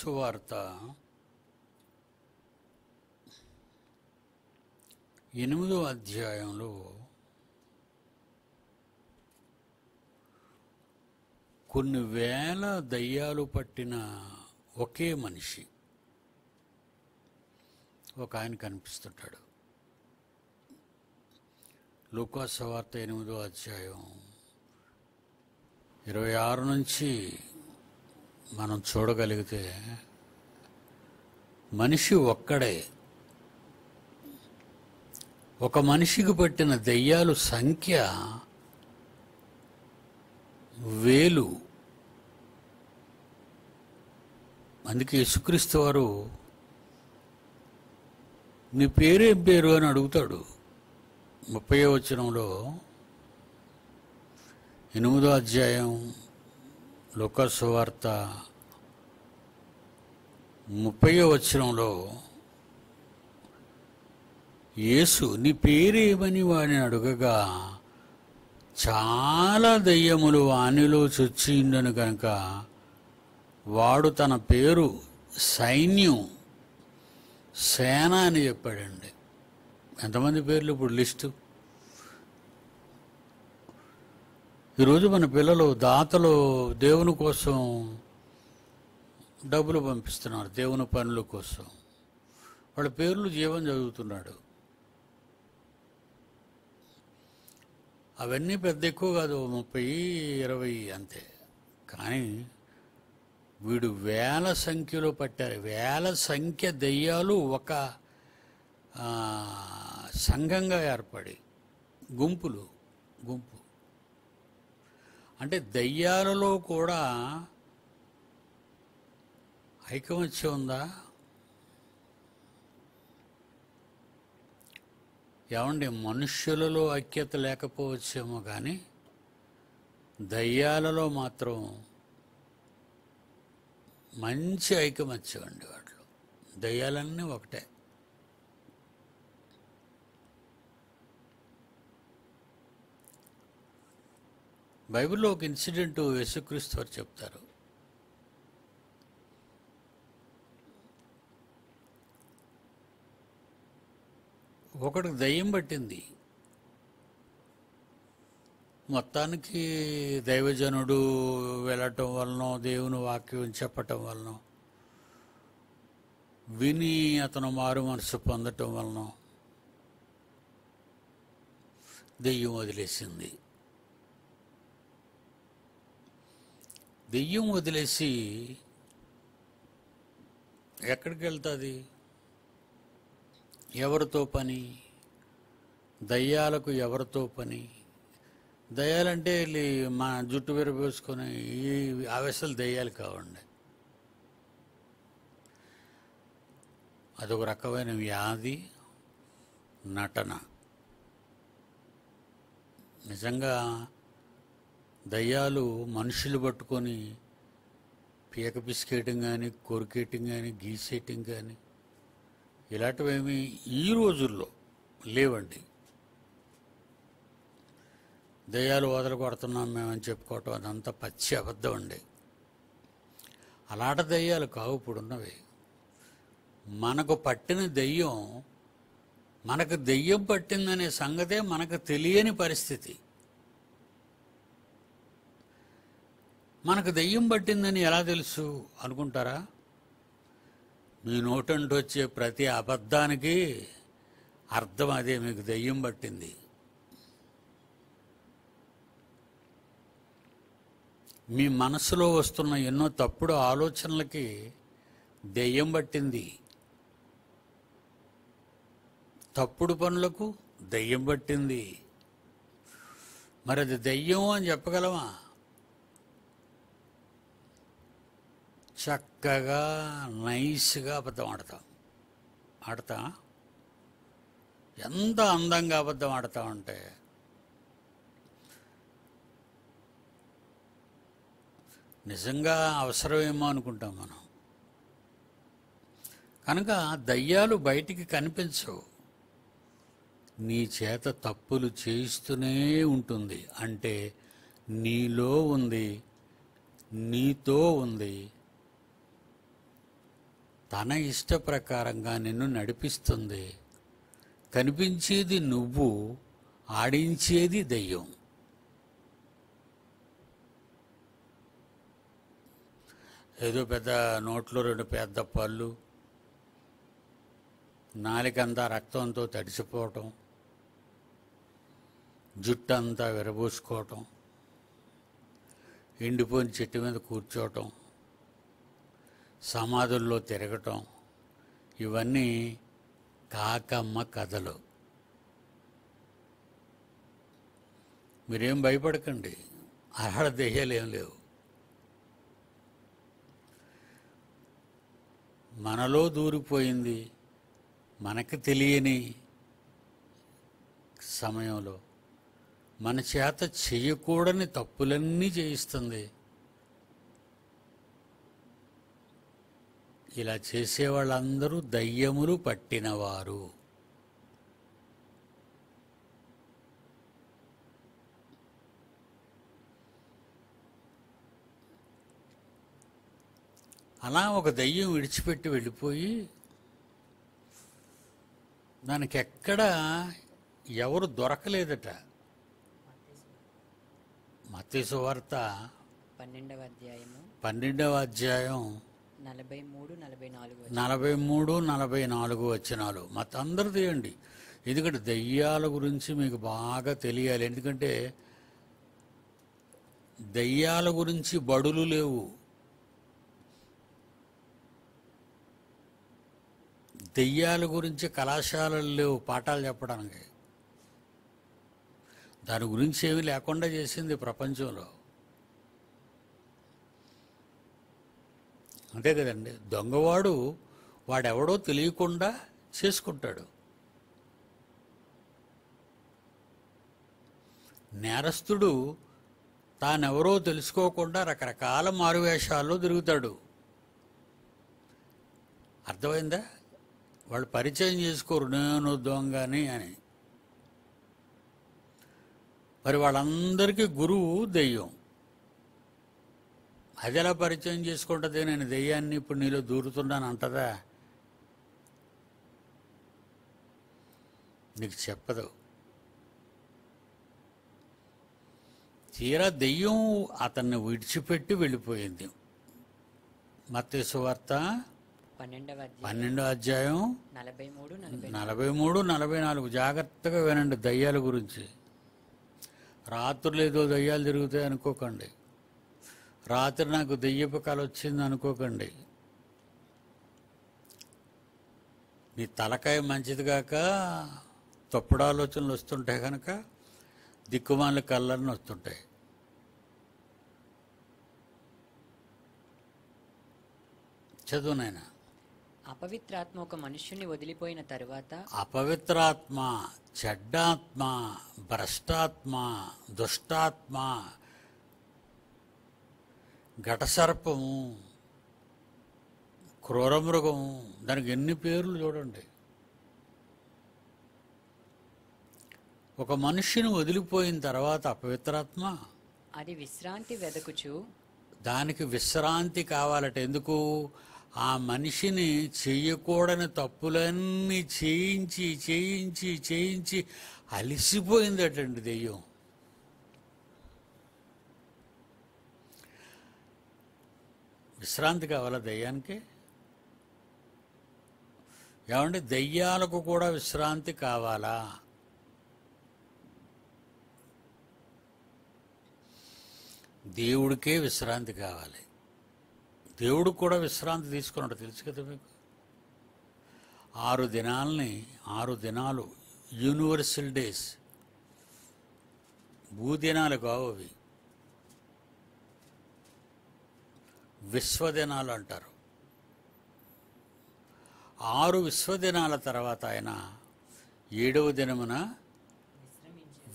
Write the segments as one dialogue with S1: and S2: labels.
S1: సువార్త ఎనిమిదో అధ్యాయంలో కొన్ని వేల దయ్యాలు పట్టిన ఒకే మనిషి ఒక ఆయన కనిపిస్తుంటాడు లూకా సువార్త ఎనిమిదో అధ్యాయం ఇరవై ఆరు నుంచి మనం చూడగలిగితే మనిషి ఒక్కడే ఒక మనిషికి పట్టిన దెయ్యాలు సంఖ్య వేలు అందుకే యేసుక్రీస్తు వారు నీ పేరేం పేరు అని అడుగుతాడు ముప్పై వచనంలో ఎనిమిదో అధ్యాయం లుకసువార్త ముప్పై వచ్చరంలో యేసు నీ పేరేమని వాడిని అడుగగా చాలా దయ్యములు వానిలో చొచ్చిండను కనుక వాడు తన పేరు సైన్యం సేన అని చెప్పాడండి ఎంతమంది పేర్లు ఇప్పుడు లిస్టు ఈరోజు మన పిల్లలు దాతలు దేవుని కోసం డబ్బులు పంపిస్తున్నారు దేవుని పనుల కోసం వాళ్ళ పేర్లు జీవం చదువుతున్నాడు అవన్నీ పెద్ద ఎక్కువ కాదు ముప్పై ఇరవై అంతే కానీ వీడు వేల సంఖ్యలో పట్టారు వేల సంఖ్య దెయ్యాలు ఒక సంఘంగా ఏర్పడి గుంపులు గుంపు అంటే దయ్యాలలో కూడా ఐకమత్యం ఉందా ఏమండి మనుష్యులలో ఐక్యత లేకపోవచ్చేమో కానీ దయ్యాలలో మాత్రం మంచి ఐకమత్యం అండి వాటిలో దయ్యాలన్నీ ఒకటే బైబిల్లో ఒక ఇన్సిడెంట్ యేసుక్రీస్తు వారు చెప్తారు ఒకడికి దయ్యం పట్టింది మొత్తానికి దైవజనుడు వెళ్ళటం వలన దేవుని వాక్యం చెప్పటం వలన విని అతను మారు మనసు పొందటం వలన దెయ్యం వదిలేసింది దెయ్యం వదిలేసి ఎక్కడికి వెళ్తుంది ఎవరితో పని దయ్యాలకు ఎవరితో పని దయ్యాలంటే వెళ్ళి మా జుట్టు విరబోసుకొని ఈ ఆవేశాలు దయ్యాలు కావండి అదొక రకమైన వ్యాధి నటన నిజంగా దయ్యాలు మనుషులు పట్టుకొని పీక పిసికేయటం కానీ కొరికేయటం కానీ గీసేయటం కానీ ఇలాంటివేమీ ఈ రోజుల్లో లేవండి దయ్యాలు వదలు కొడుతున్నాం మేమని చెప్పుకోవటం అదంతా పచ్చి అబద్ధం అండి అలాట దయ్యాలు కావు ఇప్పుడున్నవి మనకు పట్టిన దెయ్యం మనకు దెయ్యం పట్టిందనే సంగతే మనకు తెలియని పరిస్థితి మనకు దెయ్యం పట్టిందని ఎలా తెలుసు అనుకుంటారా మీ నోటంటి వచ్చే ప్రతి అబద్ధానికి అర్థం అదే మీకు దెయ్యం పట్టింది మీ మనసులో వస్తున్న ఎన్నో తప్పుడు ఆలోచనలకి దెయ్యం పట్టింది తప్పుడు పనులకు దెయ్యం పట్టింది మరి అది దెయ్యం అని చెప్పగలమా చక్కగా నైస్గా అబద్ధం ఆడతాం ఆడతా ఎంత అందంగా అబద్ధం ఆడతాం అంటే నిజంగా అవసరమేమో అనుకుంటాం మనం కనుక దయ్యాలు బయటికి కనిపించవు నీ చేత తప్పులు చేయిస్తూనే ఉంటుంది అంటే నీలో ఉంది నీతో ఉంది తన ఇష్ట ప్రకారంగా నిన్ను నడిపిస్తుంది కనిపించేది నువ్వు ఆడించేది దెయ్యం ఏదో పెద్ద నోట్లో రెండు పెద్ద పళ్ళు నాలికంతా రక్తంతో తడిసిపోవటం జుట్టంతా విరబోసుకోవటం ఎండిపోయిన చెట్టు మీద కూర్చోవటం సమాధుల్లో తిరగటం ఇవన్నీ కాకమ్మ కథలు మీరేం భయపడకండి అర్హత దెయ్యాలు ఏం లేవు మనలో దూరిపోయింది మనకు తెలియని సమయంలో మన చేత చేయకూడని తప్పులన్నీ చేయిస్తుంది ఇలా చేసే వాళ్ళందరూ దయ్యములు పట్టినవారు అలా ఒక దయ్యం విడిచిపెట్టి వెళ్ళిపోయి దానికి ఎక్కడ ఎవరు దొరకలేదట మతేసు వార్త
S2: పన్నెండవ అధ్యాయం
S1: పన్నెండవ అధ్యాయం
S2: నలభై మూడు నలభై నాలుగు
S1: నలభై మూడు నలభై నాలుగు తీయండి ఎందుకంటే దయ్యాల గురించి మీకు బాగా తెలియాలి ఎందుకంటే దయ్యాల గురించి బడులు లేవు దెయ్యాల గురించి కళాశాలలు లేవు పాఠాలు చెప్పడానికి దాని గురించి ఏమీ లేకుండా చేసింది ప్రపంచంలో అంతే కదండి దొంగవాడు వాడెవడో తెలియకుండా చేసుకుంటాడు నేరస్తుడు తానెవరో తెలుసుకోకుండా రకరకాల మారువేషాల్లో తిరుగుతాడు అర్థమైందా వాళ్ళు పరిచయం చేసుకోరు నేను దొంగని అని మరి వాళ్ళందరికీ గురువు దెయ్యం అది ఎలా పరిచయం చేసుకుంటుంది నేను దెయ్యాన్ని ఇప్పుడు నీలో దూరుతున్నాను అంటదా నీకు చెప్పదు తీరా దెయ్యం అతన్ని విడిచిపెట్టి వెళ్ళిపోయింది మత్స్యవార్త పన్నెండవ అధ్యాయం నలభై మూడు నలభై నాలుగు జాగ్రత్తగా వినండి దయ్యాల గురించి రాత్రులు ఏదో దయ్యాలు తిరుగుతాయి అనుకోకండి రాత్రి నాకు దెయ్యపు కళ వచ్చింది అనుకోకండి మీ తలకాయ మంచిది కాక తప్పుడు ఆలోచనలు వస్తుంటాయి కనుక దిక్కుమాల కళ్ళని వస్తుంటాయి చదువునైనా
S2: అపవిత్రాత్మ ఒక మనుష్యుని వదిలిపోయిన తర్వాత
S1: అపవిత్రాత్మ చెడ్డాత్మ భ్రష్టాత్మ దుష్టాత్మ ఘటసర్పము క్రూరమృగము దానికి ఎన్ని పేర్లు చూడండి ఒక మనిషిని వదిలిపోయిన తర్వాత అపవిత్రాత్మ
S2: అది విశ్రాంతి వెదకుచు
S1: దానికి విశ్రాంతి కావాలట ఎందుకు ఆ మనిషిని చేయకూడని తప్పులన్నీ చేయించి చేయించి చేయించి అలిసిపోయిందటండి దెయ్యం విశ్రాంతి కావాలా దయ్యానికి ఏమంటే దయ్యాలకు కూడా విశ్రాంతి కావాలా దేవుడికే విశ్రాంతి కావాలి దేవుడు కూడా విశ్రాంతి తీసుకున్నాడు తెలుసు కదా మీకు ఆరు దినాలని ఆరు దినాలు యూనివర్సల్ డేస్ భూదినాలు కావు అవి విశ్వదినాలు అంటారు ఆరు విశ్వదినాల తర్వాత ఆయన ఏడవ దినమున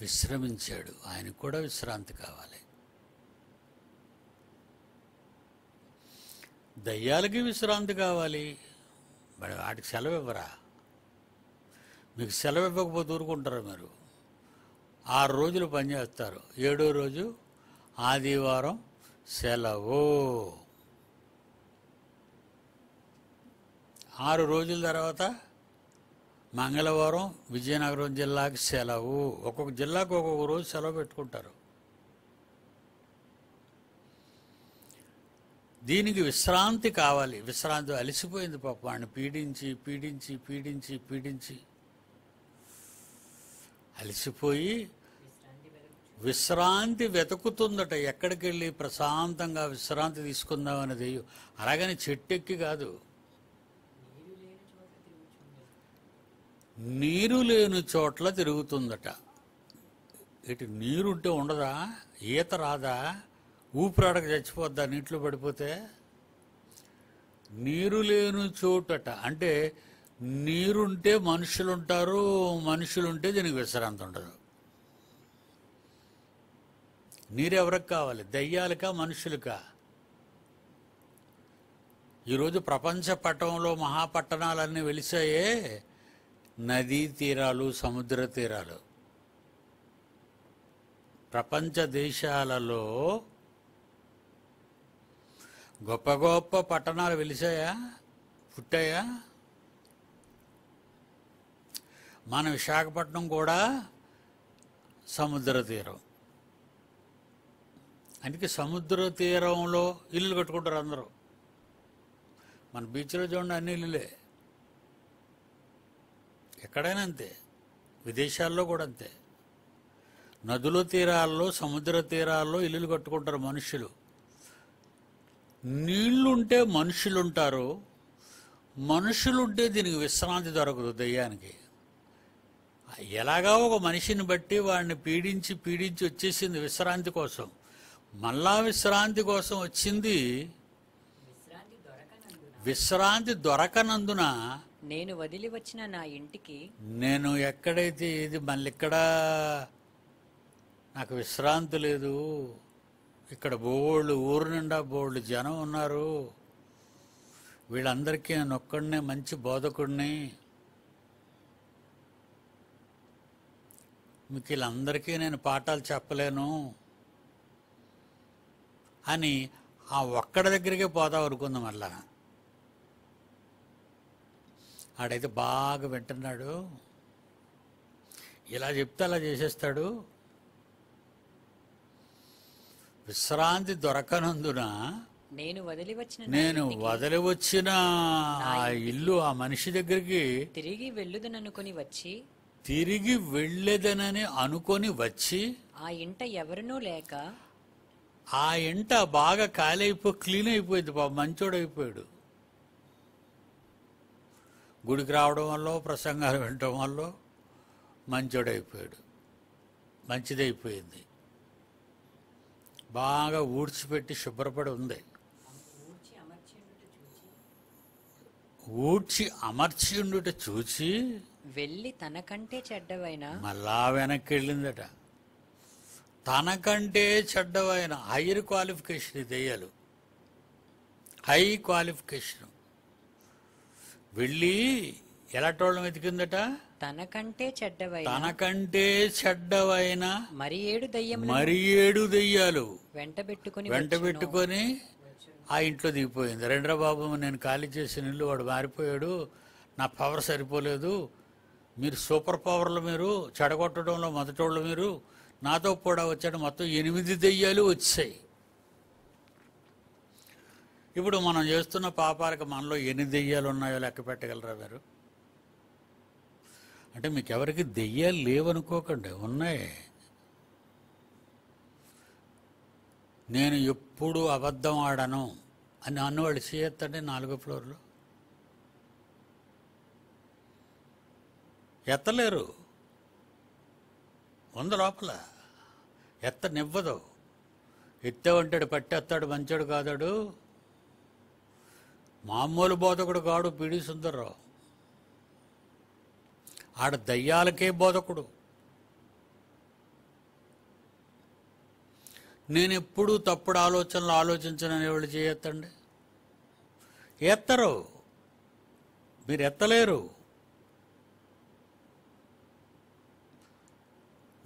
S1: విశ్రమించాడు ఆయనకు కూడా విశ్రాంతి కావాలి దయ్యాలకి విశ్రాంతి కావాలి మరి వాటికి సెలవు ఇవ్వరా మీకు సెలవు ఇవ్వకపోతే ఊరుకుంటారు మీరు ఆరు రోజులు పనిచేస్తారు ఏడో రోజు ఆదివారం సెలవు ఆరు రోజుల తర్వాత మంగళవారం విజయనగరం జిల్లాకి సెలవు ఒక్కొక్క జిల్లాకు ఒక్కొక్క రోజు సెలవు పెట్టుకుంటారు దీనికి విశ్రాంతి కావాలి విశ్రాంతి అలసిపోయింది పాప వాడిని పీడించి పీడించి పీడించి పీడించి అలసిపోయి విశ్రాంతి వెతుకుతుందట ఎక్కడికి వెళ్ళి ప్రశాంతంగా విశ్రాంతి తీసుకుందాం అనేది అలాగని చెట్టెక్కి కాదు నీరు లేని చోట్ల తిరుగుతుందట ఇటు నీరుంటే ఉండదా ఈత రాదా ఊపిరాడక చచ్చిపోద్దా నీటిలో పడిపోతే నీరు లేని చోటట అంటే నీరుంటే మనుషులుంటారు మనుషులుంటే దీనికి విశ్రాంతి ఉండదు నీరెవరికి కావాలి దయ్యాలకా మనుషులకా ఈరోజు ప్రపంచ పట్టణంలో మహాపట్టణాలన్నీ వెలిసాయే నదీ తీరాలు సముద్ర తీరాలు ప్రపంచ దేశాలలో గొప్ప గొప్ప పట్టణాలు వెలిసాయా పుట్టాయా మన విశాఖపట్నం కూడా సముద్ర తీరం అందుకే సముద్ర తీరంలో ఇల్లు కట్టుకుంటారు అందరూ మన బీచ్లో చూడండి అన్ని ఇల్లులే ఎక్కడైనా అంతే విదేశాల్లో కూడా అంతే నదుల తీరాల్లో సముద్ర తీరాల్లో ఇల్లులు కట్టుకుంటారు మనుషులు నీళ్లుంటే మనుషులుంటారు మనుషులుంటే దీనికి విశ్రాంతి దొరకదు దయ్యానికి ఎలాగా ఒక మనిషిని బట్టి వాడిని పీడించి పీడించి వచ్చేసింది విశ్రాంతి కోసం మళ్ళా విశ్రాంతి కోసం వచ్చింది విశ్రాంతి దొరకనందున
S2: నేను వదిలి వచ్చిన నా ఇంటికి
S1: నేను ఎక్కడైతే ఏది మళ్ళీ ఇక్కడ నాకు విశ్రాంతి లేదు ఇక్కడ బోళ్ళు ఊరు నిండా బోళ్ళు జనం ఉన్నారు వీళ్ళందరికీ నేను మంచి బోధకుడిని మీకు వీళ్ళందరికీ నేను పాఠాలు చెప్పలేను అని ఆ ఒక్కడ దగ్గరికే పోదాం అనుకుందాం మళ్ళా ఆడైతే బాగా వింటున్నాడు ఇలా చెప్తే అలా చేసేస్తాడు విశ్రాంతి దొరకనందున
S2: నేను వదిలి వచ్చిన నేను
S1: వదిలి వచ్చిన ఆ ఇల్లు ఆ మనిషి దగ్గరికి
S2: తిరిగి వెళ్ళుదననుకొని వచ్చి
S1: తిరిగి వెళ్ళేదనని అనుకొని వచ్చి
S2: ఆ ఇంట ఎవరినూ లేక
S1: ఆ ఇంట బాగా ఖాళీ అయిపో క్లీన్ అయిపోయింది బాబు మంచోడైపోయాడు గుడికి రావడం వల్ల ప్రసంగాలు వినటం వల్ల మంచోడైపోయాడు మంచిదైపోయింది బాగా ఊడ్చిపెట్టి శుభ్రపడి ఉంది ఊడ్చి అమర్చి ఉండుట చూచి
S2: వెళ్ళి తనకంటే చెడ్డవైన
S1: మళ్ళా వెనక్కి వెళ్ళిందట తనకంటే చెడ్డవైన హైయర్ క్వాలిఫికేషన్ దెయ్యాలు హై క్వాలిఫికేషన్ వెళ్ళి ఎలాటోళ్ళం వెతికిందట
S2: తనకంటే చెడ్డవైన
S1: తనకంటే
S2: చెడ్డవైన మరి ఏడు దయ్యం మరి
S1: ఏడు దెయ్యాలు
S2: వెంట పెట్టుకుని వెంట
S1: పెట్టుకొని ఆ ఇంట్లో దిగిపోయింది రెండ్రా బాబు నేను ఖాళీ చేసిన ఇల్లు వాడు మారిపోయాడు నా పవర్ సరిపోలేదు మీరు సూపర్ పవర్లు మీరు చెడగొట్టడంలో మొదటోళ్ళు మీరు నాతో కూడా వచ్చాడు మొత్తం ఎనిమిది దెయ్యాలు వచ్చాయి ఇప్పుడు మనం చేస్తున్న పాపాలకు మనలో ఎన్ని దెయ్యాలు ఉన్నాయో లెక్క పెట్టగలరా మీరు అంటే మీకు ఎవరికి దెయ్యాలు లేవనుకోకండి ఉన్నాయి నేను ఎప్పుడు అబద్ధం ఆడను అని అన్న వాళ్ళు చేయొద్దండి నాలుగో ఫ్లోర్లో ఎత్తలేరు వంద లోపల ఎత్తనివ్వదు ఉంటాడు పట్టేస్తాడు మంచోడు కాదాడు మామూలు బోధకుడు కాడు పిడి సుందర్రావు ఆడ దయ్యాలకే బోధకుడు నేను ఎప్పుడూ తప్పుడు ఆలోచనలు ఆలోచించనని వాళ్ళు చేయొత్తండి ఎత్తరు మీరు ఎత్తలేరు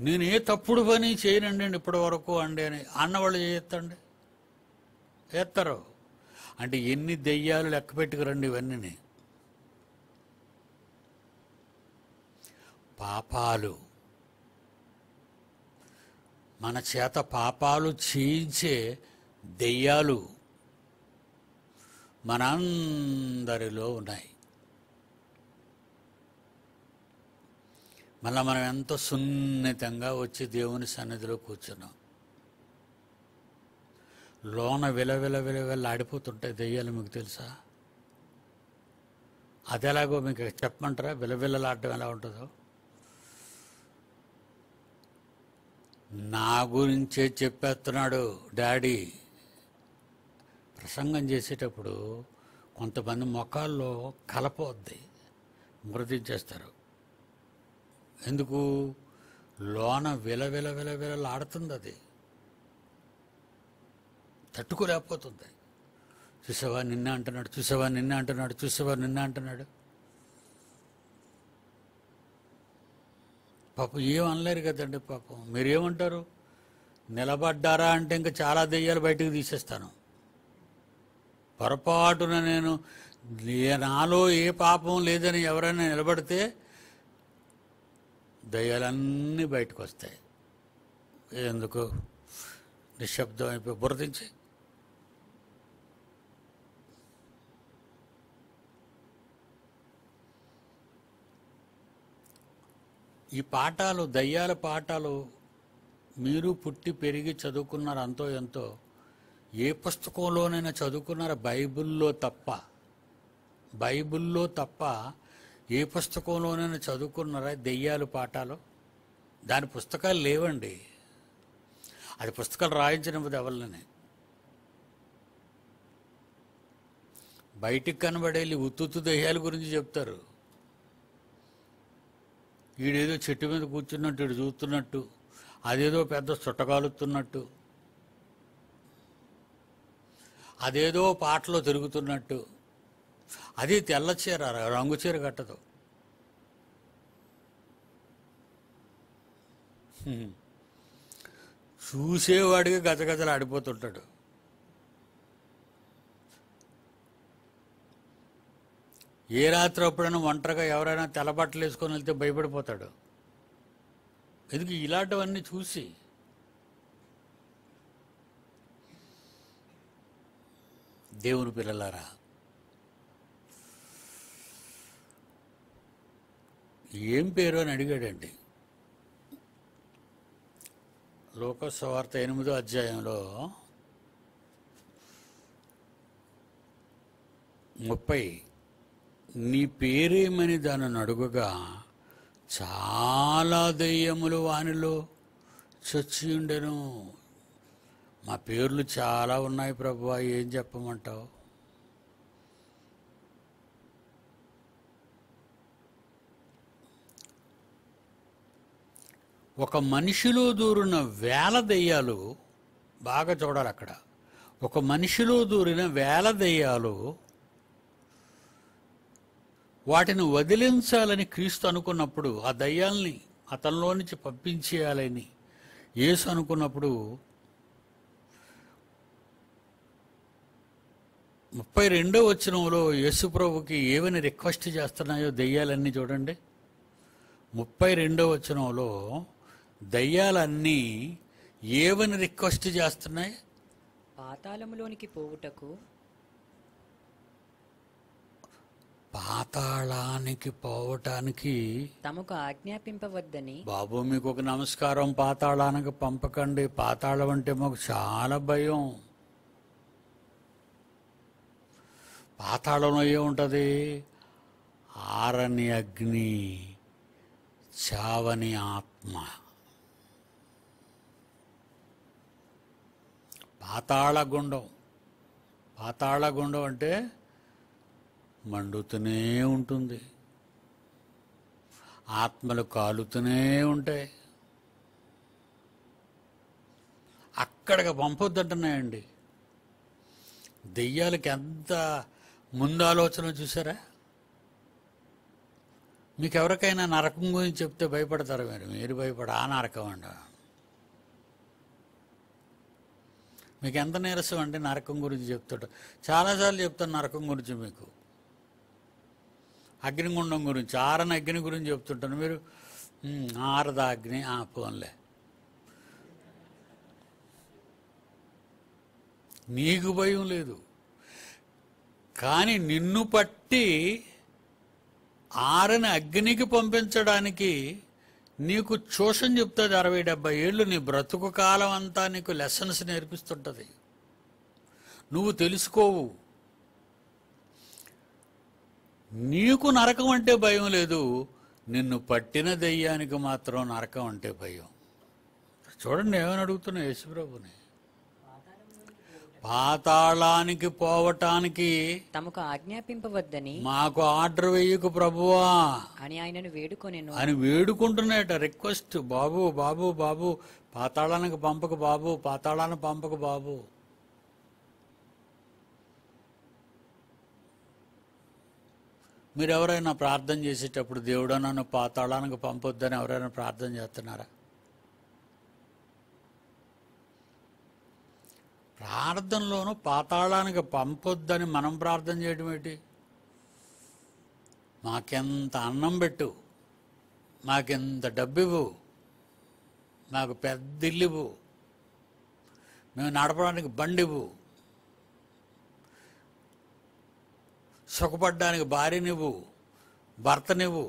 S1: నేను ఏ తప్పుడు పని చేయనండి ఇప్పటి వరకు అండి అని అన్నవాళ్ళు చేయొత్తండి ఎత్తరు అంటే ఎన్ని దెయ్యాలు లెక్క పెట్టుకురండి ఇవన్నీ పాపాలు మన చేత పాపాలు చేయించే దెయ్యాలు మనందరిలో ఉన్నాయి మళ్ళీ మనం ఎంతో సున్నితంగా వచ్చి దేవుని సన్నిధిలో కూర్చున్నాం లోన విలవిల విలవిల ఆడిపోతుంటాయి దెయ్యాలు మీకు తెలుసా అది ఎలాగో మీకు చెప్పమంటారా విలవిల్లలాడడం ఎలా ఉంటుందో నా గురించే చెప్పేస్తున్నాడు డాడీ ప్రసంగం చేసేటప్పుడు కొంతమంది మొఖాల్లో కలపవద్ది మృతించేస్తారు ఎందుకు లోన విల విల విల విలలాడుతుంది అది తట్టుకోలేకపోతుంది చూసావా నిన్న అంటున్నాడు చూసావా నిన్న అంటున్నాడు చూసావా నిన్న అంటున్నాడు పాపం ఏం అనలేరు కదండి పాపం మీరేమంటారు నిలబడ్డారా అంటే ఇంకా చాలా దెయ్యాలు బయటకు తీసేస్తాను పొరపాటున నేను నాలో ఏ పాపం లేదని ఎవరైనా నిలబడితే దయ్యాలన్నీ బయటకు వస్తాయి ఎందుకు నిశ్శబ్దం అయిపోయి బుర్రదించి ఈ పాఠాలు దయ్యాల పాఠాలు మీరు పుట్టి పెరిగి చదువుకున్నారు అంతో ఎంతో ఏ పుస్తకంలోనైనా చదువుకున్నారు బైబిల్లో తప్ప బైబిల్లో తప్ప ఏ పుస్తకంలోనైనా చదువుకున్నారా దెయ్యాలు పాఠాలు దాని పుస్తకాలు లేవండి అది పుస్తకాలు రాయించనివ్వదు ఎవరిని బయటికి కనబడేళ్ళు ఉత్తుత్తు దెయ్యాల గురించి చెప్తారు వీడేదో చెట్టు మీద కూర్చున్నట్టు వీడు చూస్తున్నట్టు అదేదో పెద్ద చుట్టకాలుతున్నట్టు అదేదో పాటలో తిరుగుతున్నట్టు అది తెల్ల చీర రంగు చీర కట్టదు చూసేవాడికి గజగజలు ఆడిపోతుంటాడు ఏ రాత్రి అప్పుడైనా ఒంటరిగా ఎవరైనా తెల్లబట్టలు వేసుకొని వెళ్తే భయపడిపోతాడు ఎందుకు ఇలాంటివన్నీ చూసి దేవుని పిల్లలారా ఏం పేరు అని అడిగాడండి లోకస్వార్త ఎనిమిదో అధ్యాయంలో ముప్పై నీ పేరేమని దానిని అడుగగా చాలా దెయ్యములు వానిలో చచ్చి ఉండెను మా పేర్లు చాలా ఉన్నాయి ప్రభు ఏం చెప్పమంటావు ఒక మనిషిలో దూరిన వేల దెయ్యాలు బాగా చూడాలి అక్కడ ఒక మనిషిలో దూరిన వేల దెయ్యాలు వాటిని వదిలించాలని క్రీస్తు అనుకున్నప్పుడు ఆ దయ్యాల్ని అతనిలో నుంచి పంపించేయాలని యేసు అనుకున్నప్పుడు ముప్పై రెండో వచనంలో ప్రభుకి ఏవైనా రిక్వెస్ట్ చేస్తున్నాయో దెయ్యాలన్నీ చూడండి ముప్పై రెండో వచనంలో దయ్యాలన్నీ ఏవని రిక్వెస్ట్ చేస్తున్నాయి
S2: పాతాళంలోనికి పోవుటకు
S1: పాతాళానికి పోవటానికి
S2: తమకు ఆజ్ఞాపింపవద్దని
S1: బాబు మీకు ఒక నమస్కారం పాతాళానికి పంపకండి పాతాళం అంటే మాకు చాలా భయం పాతాళంలో ఏముంటుంది ఆరని అగ్ని చావని ఆత్మ పాతాళ గుండం పాతాళ గుండం అంటే మండుతూనే ఉంటుంది ఆత్మలు కాలుతూనే ఉంటాయి అక్కడికి పంపొద్దంటున్నాయండి దెయ్యాలకి ఎంత ముందాలోచన చూసారా మీకు ఎవరికైనా నరకం గురించి చెప్తే భయపడతారు మీరు మీరు భయపడ ఆ నరకం అండ మీకు ఎంత నీరసం అంటే నరకం గురించి చెప్తుంటారు చాలాసార్లు చెప్తాను నరకం గురించి మీకు అగ్నిగుండం గురించి ఆరని అగ్ని గురించి చెప్తుంటాను మీరు ఆరద అగ్ని ఆ పోన్లే నీకు భయం లేదు కానీ నిన్ను పట్టి ఆరని అగ్నికి పంపించడానికి నీకు ట్యూషన్ చెప్తుంది అరవై డెబ్బై ఏళ్ళు నీ బ్రతుకు కాలం అంతా నీకు లెసన్స్ నేర్పిస్తుంటుంది నువ్వు తెలుసుకోవు నీకు నరకం అంటే భయం లేదు నిన్ను పట్టిన దెయ్యానికి మాత్రం నరకం అంటే భయం చూడండి ఏమని అడుగుతున్నా ప్రభుని పాతాళానికి పోవటానికి
S2: తమకు ఆజ్ఞాపింపవద్దని
S1: మాకు ఆర్డర్ వేయకు ప్రభువా
S2: అని ఆయనను వేడుకొని
S1: అని వేడుకుంటున్నాయట రిక్వెస్ట్ బాబు బాబు బాబు పాతాళానికి పంపకు బాబు పాతాళానికి పంపకు బాబు మీరు ఎవరైనా ప్రార్థన చేసేటప్పుడు దేవుడు నన్ను పాతాళానికి పంపొద్దని ఎవరైనా ప్రార్థన చేస్తున్నారా ప్రార్థనలోనూ పాతాళానికి పంపొద్దని మనం ప్రార్థన చేయడం ఏంటి మాకెంత అన్నం పెట్టు మాకెంత డబ్బివ్వు మాకు పెద్ద ఇల్లు మేము నడపడానికి ఇవ్వు సుఖపడ్డానికి భార్యనివ్వు భర్తనివ్వు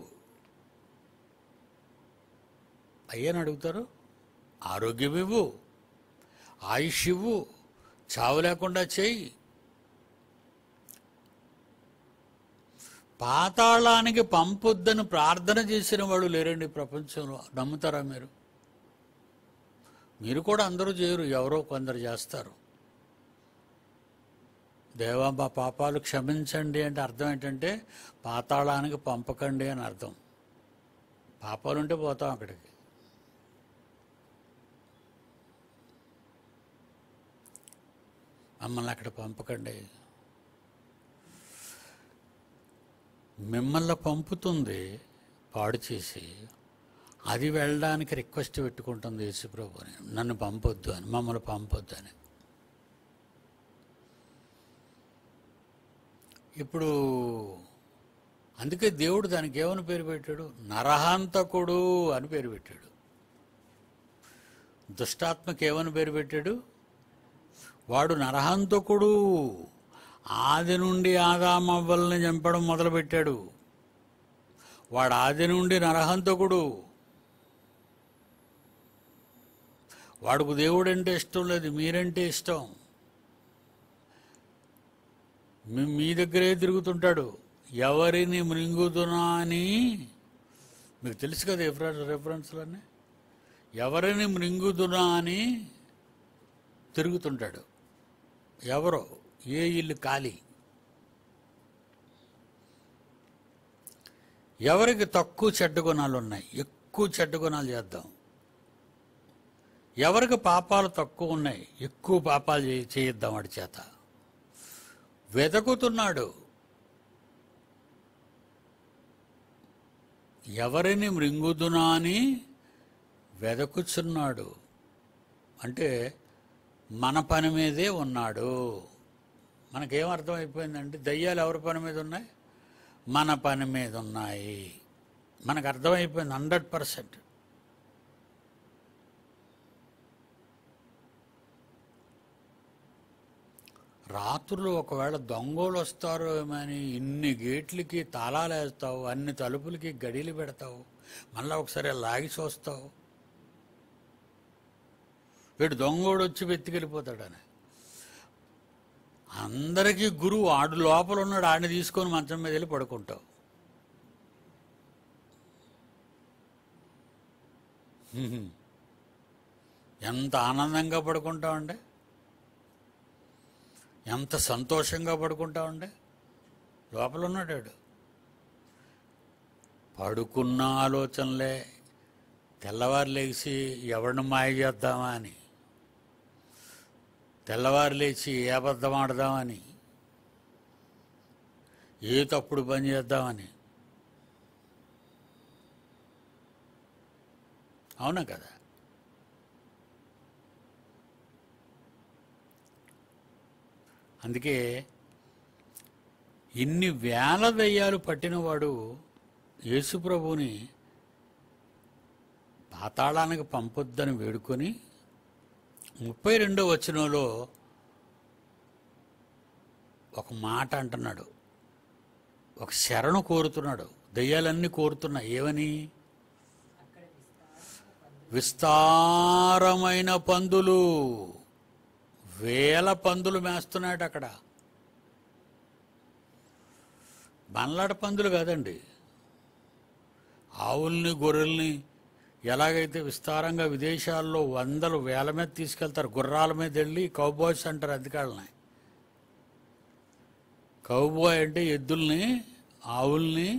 S1: అయ్యని అడుగుతారు ఆరోగ్యం ఇవ్వు ఆయుష్ ఇవ్వు చావు లేకుండా చేయి పాతాళానికి పంపొద్దని ప్రార్థన చేసిన వాళ్ళు లేరండి ప్రపంచంలో నమ్ముతారా మీరు మీరు కూడా అందరూ చేయరు ఎవరో కొందరు చేస్తారు దేవా మా పాపాలు క్షమించండి అంటే అర్థం ఏంటంటే పాతాళానికి పంపకండి అని అర్థం పాపాలు ఉంటే పోతాం అక్కడికి మమ్మల్ని అక్కడ పంపకండి మిమ్మల్ని పంపుతుంది పాడు చేసి అది వెళ్ళడానికి రిక్వెస్ట్ పెట్టుకుంటుంది యేసుప్రభు నన్ను పంపొద్దు అని మమ్మల్ని పంపొద్దు అని ఇప్పుడు అందుకే దేవుడు దానికి ఏమని పేరు పెట్టాడు నరహాంతకుడు అని పేరు పెట్టాడు దుష్టాత్మకి ఏమని పేరు పెట్టాడు వాడు నరహంతకుడు ఆది నుండి ఆదామవ్వల్ని చంపడం మొదలుపెట్టాడు వాడు ఆది నుండి నరహంతకుడు వాడుకు దేవుడంటే ఇష్టం లేదు మీరంటే ఇష్టం మీ దగ్గరే తిరుగుతుంటాడు ఎవరిని మృంగుతున్నా అని మీకు తెలుసు కదా రిఫరెన్స్ రెఫరెన్స్లన్నీ ఎవరిని మృంగుతున్నా అని తిరుగుతుంటాడు ఎవరో ఏ ఇల్లు ఖాళీ ఎవరికి తక్కువ చెడ్డ గుణాలు ఉన్నాయి ఎక్కువ చెడ్డ గుణాలు చేద్దాం ఎవరికి పాపాలు తక్కువ ఉన్నాయి ఎక్కువ పాపాలు చేయిద్దాం వాటి చేత వెతుకుతున్నాడు ఎవరిని మృంగుదునా అని వెదకుచున్నాడు అంటే మన పని మీదే ఉన్నాడు మనకేం అర్థమైపోయిందంటే దయ్యాలు ఎవరి పని మీద ఉన్నాయి మన పని మీద ఉన్నాయి మనకు అర్థమైపోయింది హండ్రెడ్ పర్సెంట్ రాత్రులు ఒకవేళ దొంగలు వస్తారు ఏమని ఇన్ని గేట్లకి తాళాలు వేస్తావు అన్ని తలుపులకి గడీలు పెడతావు మళ్ళీ ఒకసారి లాగి చూస్తావు వీడు దొంగోడు వచ్చి వెతికెళ్ళిపోతాడని అందరికీ గురువు ఆడు లోపల ఉన్నాడు ఆడిని తీసుకొని మంచం మీద వెళ్ళి పడుకుంటావు ఎంత ఆనందంగా అంటే ఎంత సంతోషంగా పడుకుంటా ఉండే లోపల ఉన్నాడాడు పడుకున్న ఆలోచనలే తెల్లవారు లేచి ఎవరిని మాయ చేద్దామా అని తెల్లవారు లేచి ఏ అబద్ధం ఆడదామని ఏ తప్పుడు పని చేద్దామని అవునా కదా అందుకే ఇన్ని వేల దయ్యాలు పట్టినవాడు యేసుప్రభుని పాతాళానికి పంపొద్దని వేడుకొని ముప్పై రెండో వచనంలో ఒక మాట అంటున్నాడు ఒక శరణు కోరుతున్నాడు దయ్యాలన్నీ కోరుతున్నాయి ఏమని విస్తారమైన పందులు వేల పందులు మేస్తున్నాడు అక్కడ బండ్లాట పందులు కాదండి ఆవుల్ని గొర్రెల్ని ఎలాగైతే విస్తారంగా విదేశాల్లో వందలు వేల మీద తీసుకెళ్తారు గుర్రాల మీద వెళ్ళి కౌబాయ్స్ అంటారు అధికారులని కౌబాయ్ అంటే ఎద్దుల్ని ఆవుల్ని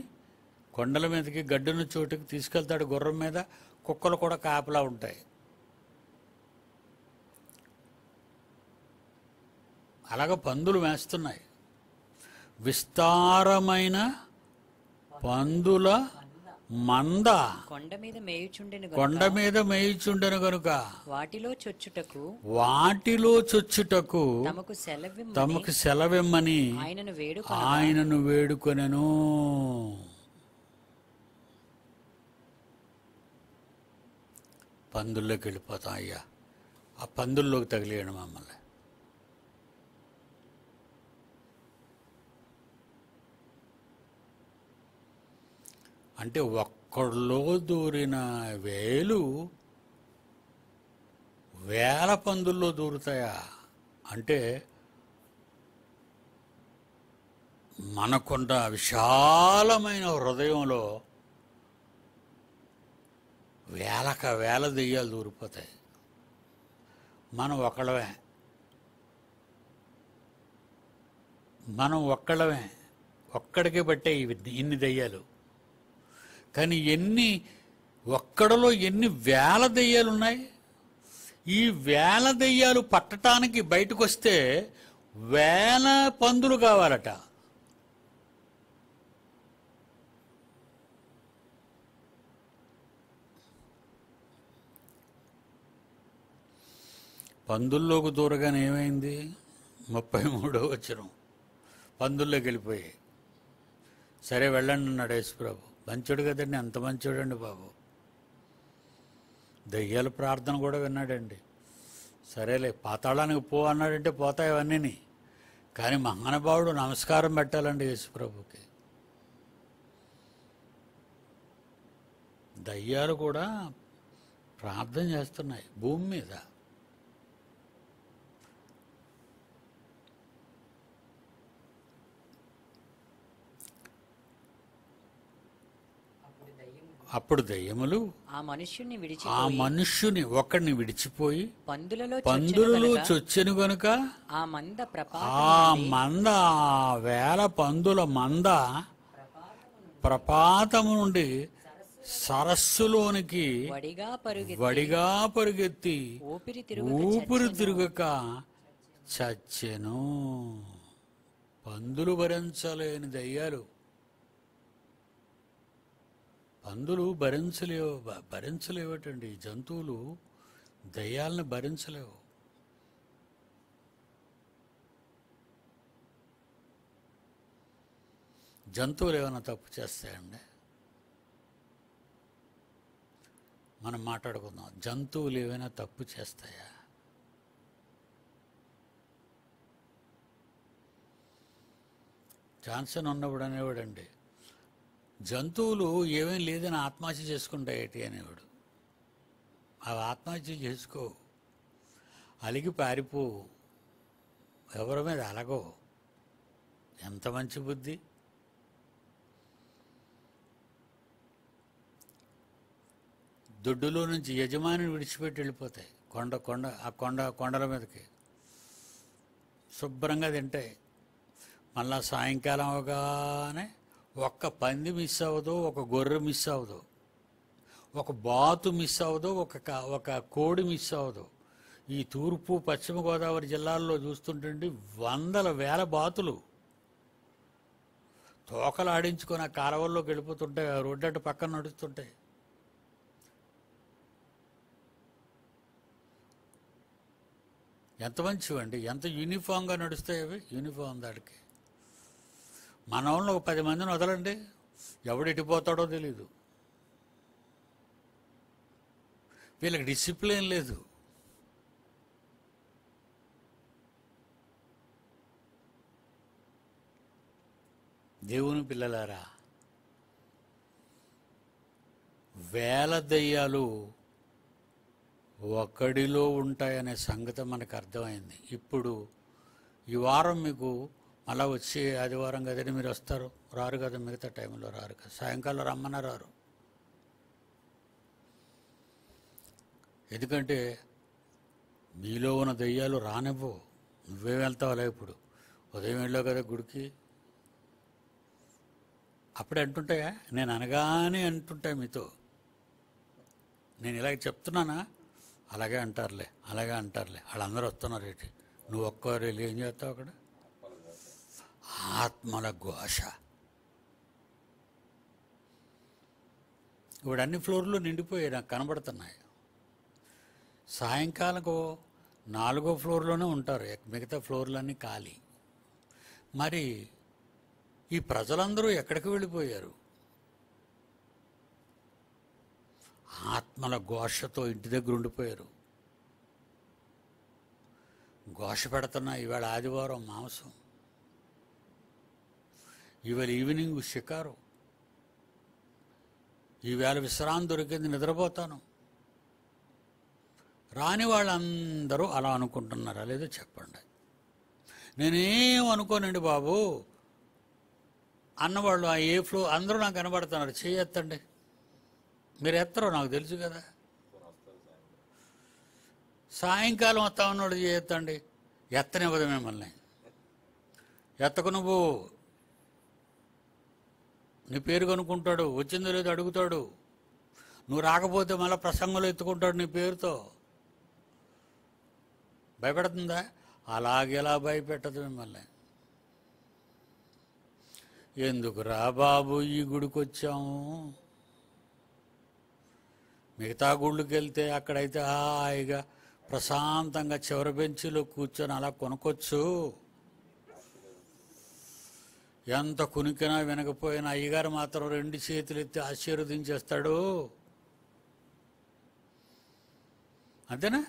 S1: కొండల మీదకి గడ్డున చోటుకి తీసుకెళ్తాడు గుర్రం మీద కుక్కలు కూడా కాపలా ఉంటాయి అలాగ పందులు వేస్తున్నాయి విస్తారమైన పందుల మంద
S2: కొండ మీద మేయుచుండెను కొండ
S1: మీద మేయుచుండెను గనుక
S2: వాటిలో చొచ్చుటకు
S1: వాటిలో చొచ్చుటకు తమకు
S2: సెలవిమ్మని తమకు
S1: సెలవిమ్మని ఆయనను వేడు ఆయనను వేడుకొనెను పందుల్లోకి వెళ్ళిపోతాం అయ్యా ఆ పందుల్లోకి తగిలేయడం మమ్మల్ని అంటే ఒక్కళ్ళో దూరిన వేలు వేల పందుల్లో దూరుతాయా అంటే మనకుండా విశాలమైన హృదయంలో వేలక వేల దెయ్యాలు దూరిపోతాయి మనం ఒకళ్ళమే మనం ఒక్కళ్ళమే ఒక్కడికి బట్టే ఇన్ని దెయ్యాలు కానీ ఎన్ని ఒక్కడలో ఎన్ని వేల దెయ్యాలు ఉన్నాయి ఈ వేల దెయ్యాలు పట్టడానికి బయటకు వస్తే వేల పందులు కావాలట పందుల్లోకి దూరగానే ఏమైంది ముప్పై మూడో వచ్చరం పందుల్లోకి వెళ్ళిపోయాయి సరే వెళ్ళండి అన్నాడు మంచోడు కదండి ఎంత మంచోడండి బాబు దయ్యాల ప్రార్థన కూడా విన్నాడండి సరేలే పాతాళానికి పో అన్నాడంటే పోతాయి అవన్నీ కానీ మహానుభావుడు నమస్కారం పెట్టాలండి యేసుప్రభుకి దయ్యాలు కూడా ప్రార్థన చేస్తున్నాయి భూమి మీద అప్పుడు దయ్యములు
S2: ఆ మనుష్యుని విడిచి ఆ
S1: మనుష్యుని ఒకడిని విడిచిపోయి
S2: పందులలో పందులలో
S1: చొచ్చెను గనుక
S2: ఆ మంద ఆ
S1: మంద వేల పందుల మంద ప్రపాతము నుండి సరస్సులోనికి వడిగా పరుగెత్తి ఊపిరి తిరుగక చచ్చెను పందులు భరించలేని దయ్యాలు పందులు భరించలేవు భరించలేవటండి జంతువులు దయ్యాలను భరించలేవు జంతువులు ఏమైనా తప్పు చేస్తాయండి మనం మాట్లాడుకుందాం జంతువులు ఏమైనా తప్పు చేస్తాయా ఛాన్సన్ ఉన్నప్పుడు అనేవాడండి జంతువులు ఏమేం లేదని ఆత్మహత్య చేసుకుంటాయటి అనేవాడు అవి ఆత్మహత్య చేసుకో అలిగి పారిపో ఎవరి మీద అలగో ఎంత మంచి బుద్ధి దొడ్డులో నుంచి యజమానిని విడిచిపెట్టి వెళ్ళిపోతాయి కొండ కొండ ఆ కొండ కొండల మీదకి శుభ్రంగా తింటాయి మళ్ళా సాయంకాలం అవగానే ఒక్క పంది మిస్ అవ్వదు ఒక గొర్రె మిస్ అవ్వదు ఒక బాతు మిస్ అవ్వదు ఒక ఒక కోడి మిస్ అవ్వదు ఈ తూర్పు పశ్చిమ గోదావరి జిల్లాల్లో చూస్తుంటే వందల వేల బాతులు తోకలు ఆడించుకొని ఆ కారవల్లోకి వెళ్ళిపోతుంటాయి ఆ రోడ్డు పక్కన నడుస్తుంటాయి ఎంత మంచివండి ఎంత యూనిఫామ్గా నడుస్తాయి అవి యూనిఫామ్ దాడికి మన వాళ్ళు పది మందిని వదలండి ఎవడు ఎవడెటిపోతాడో తెలీదు వీళ్ళకి డిసిప్లిన్ లేదు దేవుని పిల్లలారా వేల దయ్యాలు ఒకడిలో ఉంటాయనే సంగతి మనకు అర్థమైంది ఇప్పుడు ఈ వారం మీకు మళ్ళా వచ్చి ఆదివారం కదండి మీరు వస్తారు రారు కదా మిగతా టైంలో రారు కదా సాయంకాలం రమ్మన్నా రారు ఎందుకంటే మీలో ఉన్న దెయ్యాలు రానివ్వు నువ్వే వెళ్తావులే ఇప్పుడు ఉదయం వెళ్ళావు కదా గుడికి అప్పుడే అంటుంటాయా నేను అనగానే అంటుంటాయి మీతో నేను ఇలాగ చెప్తున్నానా అలాగే అంటారులే అలాగే అంటారులే వాళ్ళందరూ వస్తున్నారు ఏంటి నువ్వు ఒక్కరు ఏం చేస్తావు అక్కడ ఆత్మల ఘోష ఇప్పుడు అన్ని ఫ్లోర్లు నిండిపోయి నాకు కనబడుతున్నాయి సాయంకాలకు నాలుగో ఫ్లోర్లోనే ఉంటారు మిగతా ఫ్లోర్లన్నీ ఖాళీ మరి ఈ ప్రజలందరూ ఎక్కడికి వెళ్ళిపోయారు ఆత్మల ఘోషతో ఇంటి దగ్గర ఉండిపోయారు ఘోష పెడుతున్నా ఈవేళ ఆదివారం మాంసం ఈవేళ ఈవినింగ్ షికారు ఈవేళ విశ్రాంతి దొరికింది నిద్రపోతాను రాని వాళ్ళందరూ అలా అనుకుంటున్నారా లేదో చెప్పండి నేనేం అనుకోనండి బాబు అన్నవాళ్ళు ఆ ఏ ఫ్లో అందరూ నాకు కనబడుతున్నారు చేయెత్తండి మీరు ఎత్తరు నాకు తెలుసు కదా సాయంకాలం వస్తా ఉన్నాడు చేయెత్తండి ఎత్తనివ్వదు మిమ్మల్ని ఎత్తకు నువ్వు నీ పేరు కనుక్కుంటాడు వచ్చిందో లేదో అడుగుతాడు నువ్వు రాకపోతే మళ్ళీ ప్రసంగంలో ఎత్తుకుంటాడు నీ పేరుతో భయపెడుతుందా అలాగేలా భయపెట్టదు మిమ్మల్ని ఎందుకురా బాబు ఈ గుడికి వచ్చాము మిగతా గుళ్ళుకి వెళ్తే అక్కడైతే హాయిగా ప్రశాంతంగా చివరి బెంచీలో కూర్చొని అలా కొనుక్కొచ్చు ఎంత కునికినా వినకపోయినా అయ్యగారు మాత్రం రెండు చేతులు ఎత్తి ఆశీర్వదించేస్తాడు అంతేనా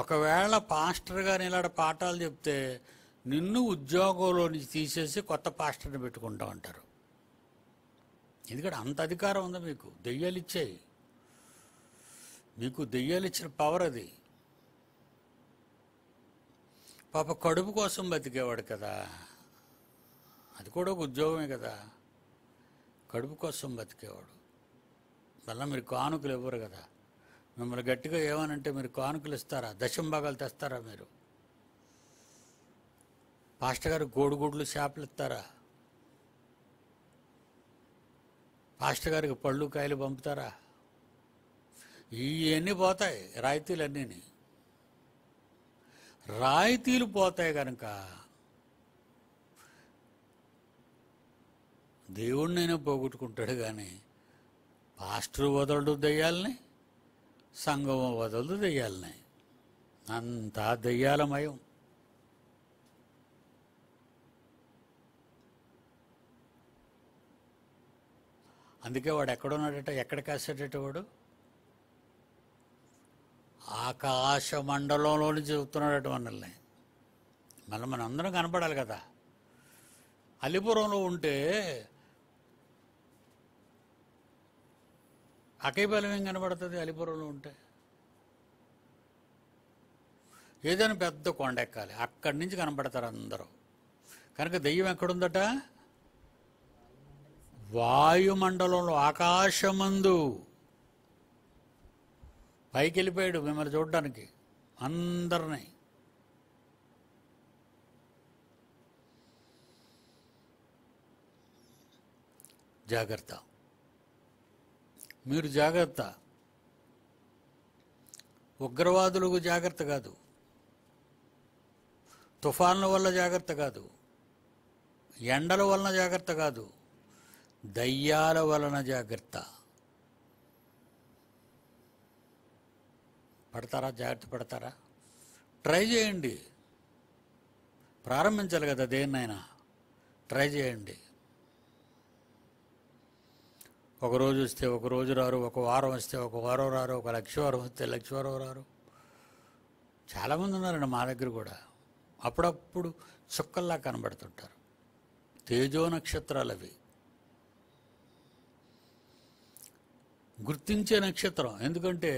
S1: ఒకవేళ పాస్టర్ గారు ఇలాంటి పాఠాలు చెప్తే నిన్ను ఉద్యోగంలో నుంచి తీసేసి కొత్త పాస్టర్ని పెట్టుకుంటా అంటారు ఎందుకంటే అంత అధికారం ఉంది మీకు దెయ్యాలు ఇచ్చాయి మీకు దెయ్యాలు ఇచ్చిన పవర్ అది పాప కడుపు కోసం బతికేవాడు కదా అది కూడా ఒక ఉద్యోగమే కదా కడుపు కోసం బతికేవాడు మళ్ళీ మీరు కానుకలు ఇవ్వరు కదా మిమ్మల్ని గట్టిగా ఏమనంటే మీరు కానుకలు ఇస్తారా దశంభాగాలు తెస్తారా మీరు పాస్టర్ గారు గోడుగుడ్లు చేపలు ఇస్తారా పాస్టర్ గారికి పళ్ళు కాయలు పంపుతారా ఇవన్నీ పోతాయి రాయితీలు అన్నీ రాయితీలు పోతాయి కనుక దేవుణ్ణైనా పోగొట్టుకుంటాడు కానీ పాస్టర్ వదలడు దయ్యాలని సంఘం వదలదు దయ్యాలని అంతా దయ్యాలమయం అందుకే వాడు ఎక్కడున్నాడట ఎక్కడ కాసేటట్టు వాడు ఆకాశ మండలంలోని చదువుతున్నాడట మనల్ని మళ్ళీ మనందరం కనపడాలి కదా అలిపురంలో ఉంటే అకైబలం ఏం కనబడుతుంది అలిపురంలో ఉంటే ఏదైనా పెద్ద కొండ ఎక్కాలి అక్కడి నుంచి కనబడతారు అందరూ కనుక దెయ్యం ఎక్కడుందట వాయుమండలంలో ఆకాశమందు పైకి వెళ్ళిపోయాడు మిమ్మల్ని చూడడానికి అందరినీ జాగ్రత్త మీరు జాగ్రత్త ఉగ్రవాదులకు జాగ్రత్త కాదు తుఫాన్ల వల్ల జాగ్రత్త కాదు ఎండల వలన జాగ్రత్త కాదు దయ్యాల వలన జాగ్రత్త పడతారా జాగ్రత్త పడతారా ట్రై చేయండి ప్రారంభించాలి కదా దేన్నైనా ట్రై చేయండి ఒక రోజు వస్తే ఒక రోజు రారు ఒక వారం వస్తే ఒక వారం రారు ఒక లక్ష వారం వస్తే లక్ష వారం రారు చాలామంది ఉన్నారండి మా దగ్గర కూడా అప్పుడప్పుడు చుక్కల్లా కనబడుతుంటారు తేజో నక్షత్రాలు అవి గుర్తించే నక్షత్రం ఎందుకంటే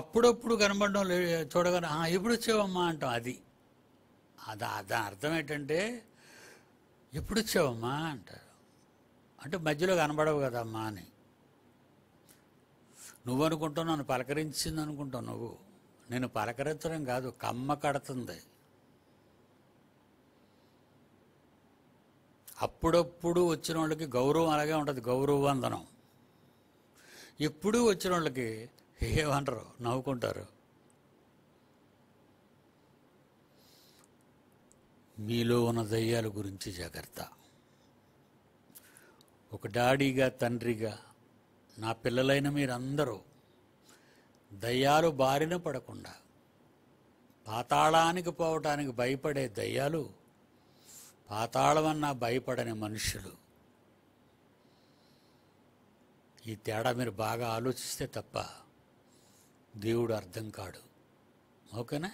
S1: అప్పుడప్పుడు కనబడడం లే చూడగానే ఎప్పుడు వచ్చావమ్మా అంటాం అది అది దాని అర్థం ఏంటంటే ఎప్పుడు వచ్చావమ్మా అంటారు అంటే మధ్యలో కనబడవు కదమ్మా అని నువ్వు అనుకుంటావు నన్ను పలకరించింది అనుకుంటావు నువ్వు నేను పలకరించడం కాదు కమ్మ కడుతుంది అప్పుడప్పుడు వచ్చిన వాళ్ళకి గౌరవం అలాగే ఉంటుంది గౌరవ వందనం ఎప్పుడూ వచ్చిన వాళ్ళకి ఏమంటారు నవ్వుకుంటారు మీలో ఉన్న దయ్యాల గురించి జాగ్రత్త ఒక డాడీగా తండ్రిగా నా పిల్లలైన మీరందరూ దయ్యాలు బారిన పడకుండా పాతాళానికి పోవటానికి భయపడే దయ్యాలు పాతాళమన్నా భయపడని మనుషులు ఈ తేడా మీరు బాగా ఆలోచిస్తే తప్ప దేవుడు అర్థం కాడు ఓకేనా